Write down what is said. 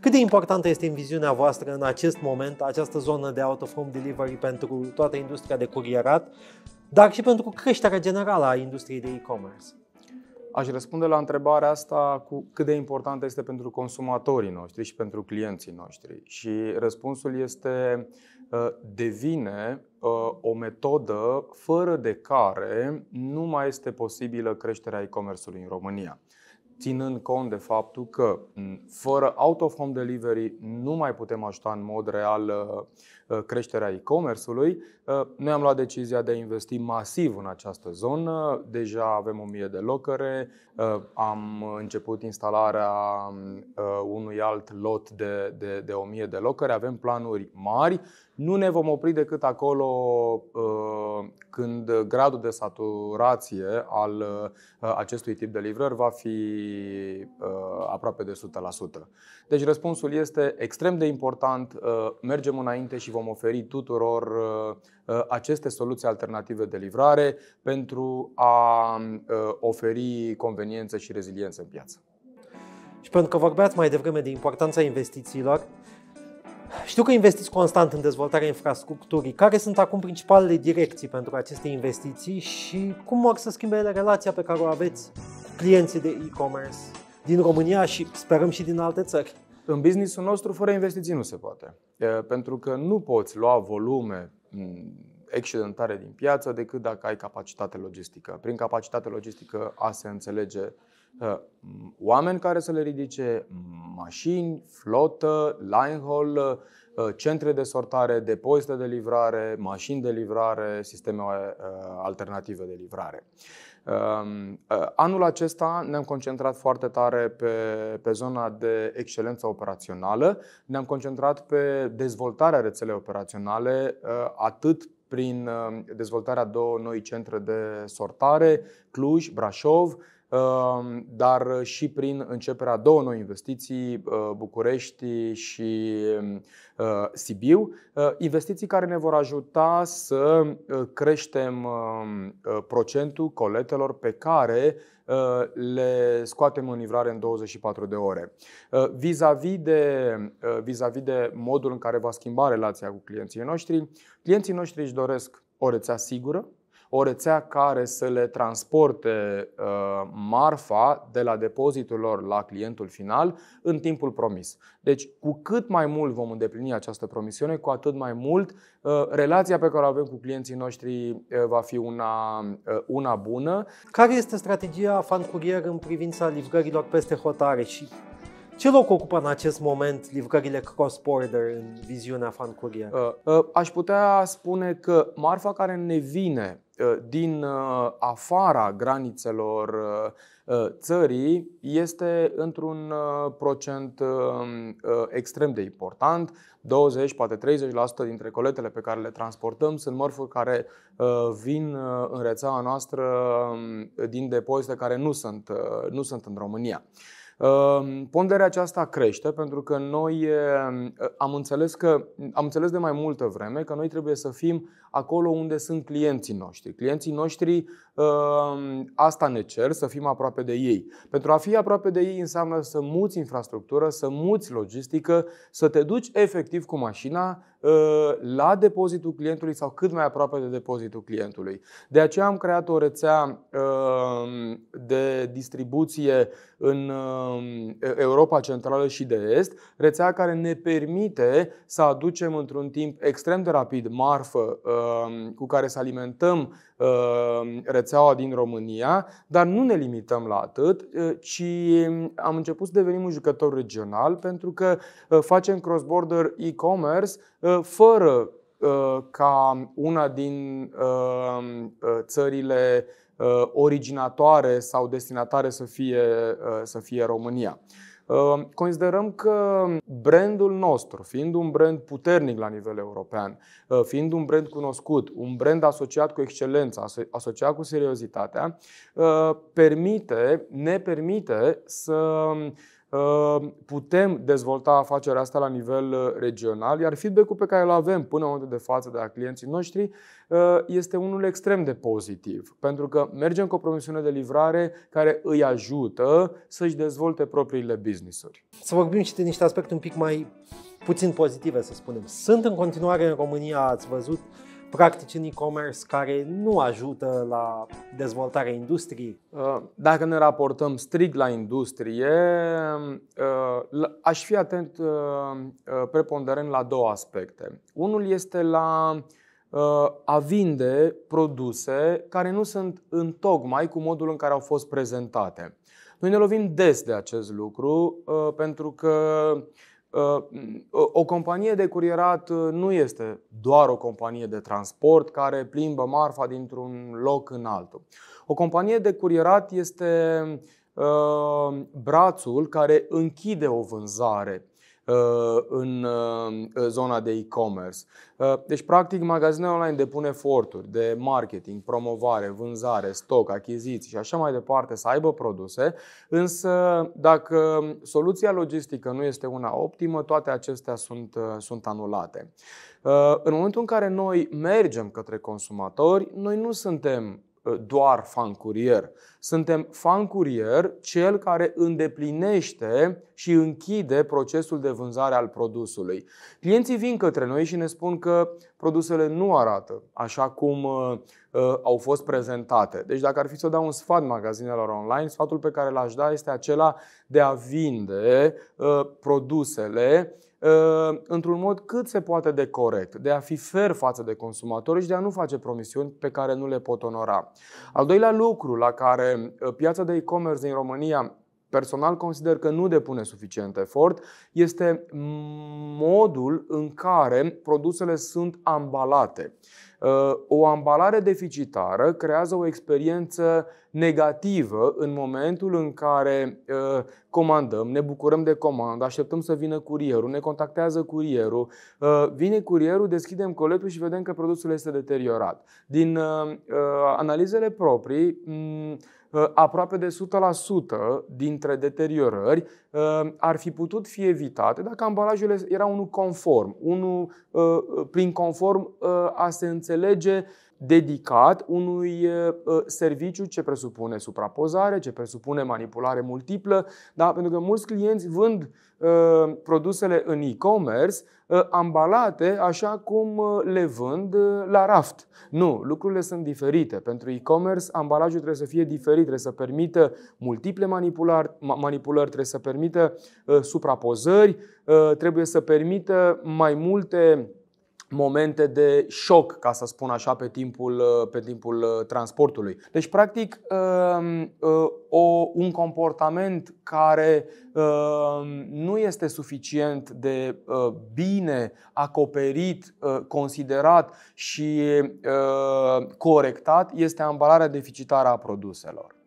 Cât de importantă este în viziunea voastră în acest moment această zonă de out-of-home delivery pentru toată industria de curierat, dar și pentru creșterea generală a industriei de e-commerce? Aș răspunde la întrebarea asta cu cât de importantă este pentru consumatorii noștri și pentru clienții noștri. Și răspunsul este ă, devine ă, o metodă fără de care nu mai este posibilă creșterea e-commerce-ului în România ținând cont de faptul că fără out-of-home delivery nu mai putem ajuta în mod real uh, uh, creșterea e-commerce-ului. Uh, noi am luat decizia de a investi masiv în această zonă. Deja avem o mie de locăre, am început instalarea unui alt lot de, de, de mie de locăre, avem planuri mari nu ne vom opri decât acolo uh, când gradul de saturație al uh, acestui tip de livrări va fi uh, aproape de 100%. Deci răspunsul este extrem de important, mergem înainte și vom oferi tuturor aceste soluții alternative de livrare pentru a oferi conveniență și reziliență în piață. Și pentru că vorbeați mai devreme de importanța investițiilor, știu că investiți constant în dezvoltarea infrastructurii. Care sunt acum principalele direcții pentru aceste investiții și cum or să schimbe ele relația pe care o aveți cu clienții de e-commerce din România și sperăm și din alte țări? În businessul nostru, fără investiții nu se poate. Pentru că nu poți lua volume excedentare din piață decât dacă ai capacitate logistică. Prin capacitate logistică a se înțelege oameni care să le ridice, mașini, flotă, linehaul, uh, centre de sortare, depozite de livrare, mașini de livrare, sisteme uh, alternative de livrare. Um, uh, anul acesta ne-am concentrat foarte tare pe, pe zona de excelență operațională, ne-am concentrat pe dezvoltarea rețelei operaționale, atât prin dezvoltarea două noi centre de sortare, Cluj, Brașov, Ehm, dar uh, și prin începerea două noi investiții, uh, București și mm, uh, Sibiu, investiții care ne vor ajuta să creștem um, procentul coletelor pe care le scoatem în livrare în 24 de ore. Vis-a-vis de, vis-a-vis de modul în care va schimba relația cu clienții noștri, clienții noștri își doresc o rețea sigură, o rețea care să le transporte uh, marfa de la depozitul lor la clientul final în timpul promis. Deci, cu cât mai mult vom îndeplini această promisiune, cu atât mai mult uh, relația pe care o avem cu clienții noștri uh, va fi una, una bună. Care este strategia Fan Curier în privința livrărilor peste hotare și ce loc ocupă în acest moment livrările cross-border în viziunea Fan Courier? Aș putea spune că marfa care ne vine Uh, din uh, afara granițelor uh, țării este într-un procent extrem de important. 20, poate 30% dintre coletele pe care le transportăm sunt mărfuri care vin în rețeaua noastră um, din depozite care nu sunt, nu sunt în România. Ehm, ponderea aceasta crește pentru că noi ehm, ă, am înțeles, că, am înțeles de mai multă vreme că noi trebuie să fim acolo unde sunt clienții noștri. Clienții noștri ehm, asta ne cer, să fim aproape de ei. Pentru a fi aproape de ei înseamnă să muți infrastructură, să muți logistică, să te duci efectiv cu mașina ă, la depozitul clientului sau cât mai aproape de depozitul clientului. De aceea am creat o rețea de distribuție în um, Europa Centrală și de Est, rețea care ne permite să aducem într-un timp extrem de rapid marfă um, cu care să alimentăm um, rețeaua din România, dar nu ne limităm la atât, uh, ci am început să devenim un jucător regional pentru că uh, facem cross-border e-commerce uh, fără Uh, ca una din uh, uh, țările originatoare sau destinatare să fie, să fie România. Considerăm că brandul nostru, fiind un brand puternic la nivel european, fiind un brand cunoscut, un brand asociat cu excelența, asociat cu seriozitatea, permite, ne permite să Ehm, putem dezvolta afacerea asta la nivel eh, regional, iar feedback-ul pe care îl avem până în momentul de față de la clienții noștri eh, este unul extrem de pozitiv, pentru că mergem cu o promisiune de livrare care îi ajută să-și dezvolte propriile business-uri. Să vorbim și de niște aspecte un pic mai puțin pozitive, să spunem. Sunt în continuare în România, ați văzut, practici în e-commerce care nu ajută la dezvoltarea industriei? Uh, dacă ne raportăm strict la industrie, uh, aș fi atent uh, preponderent la două aspecte. Unul este la a vinde produse care nu sunt în tocmai cu modul în care au fost prezentate. Noi ne lovim des de acest lucru pentru că Uh, mm, o companie de curierat uh, nu este doar o companie de transport care plimbă marfa dintr-un loc în altul. O companie de curierat este uh, brațul care închide o vânzare Uh, uh, în zona de e-commerce. Uh, deci, practic, magazinele online depune eforturi de marketing, promovare, vânzare, stoc, achiziții și așa mai departe să aibă produse, însă dacă soluția logistică nu este una optimă, toate acestea sunt, sunt anulate. În momentul în care noi mergem către consumatori, noi nu suntem Ă, doar fan curier. Suntem fan curier cel care îndeplinește și închide procesul de vânzare al produsului. Clienții vin către noi și ne spun că produsele nu arată așa cum uh, au fost prezentate. Deci dacă ar fi să dau un sfat magazinelor online, sfatul pe care l-aș da este acela de a vinde uh, produsele Uh, într-un mod cât se poate de corect, de a fi fer față de consumatori și de a nu face promisiuni pe care nu le pot onora. Al doilea lucru la care uh, piața de e-commerce din România personal consider că nu depune suficient efort, este modul în care produsele sunt ambalate. Uh, o ambalare deficitară creează o experiență negativă în momentul în care uh, comandăm, ne bucurăm de comandă, așteptăm să vină curierul, ne contactează curierul, uh, vine curierul, deschidem coletul și vedem că produsul este deteriorat. Din analizele proprii, aproape de 100% dintre deteriorări uh, ar fi putut fi evitate dacă ambalajul era unul conform, unul uh, prin conform uh, a se înțelege dedicat unui uh, uh, serviciu ce presupune suprapozare, ce presupune manipulare multiplă, da? pentru că mulți clienți vând uh, produsele în e-commerce ambalate așa cum le vând la raft. Nu, lucrurile sunt diferite. Pentru e-commerce ambalajul trebuie să fie diferit, trebuie să permită multiple manipulări, manipulări trebuie să permită suprapozări, trebuie să permită mai multe momente de șoc, ca să spun așa, pe timpul, uh, pe timpul uh, transportului. Deci, practic, um, uh, o, un comportament care um, nu este suficient de bine acoperit, considerat și corectat este ambalarea deficitară a produselor.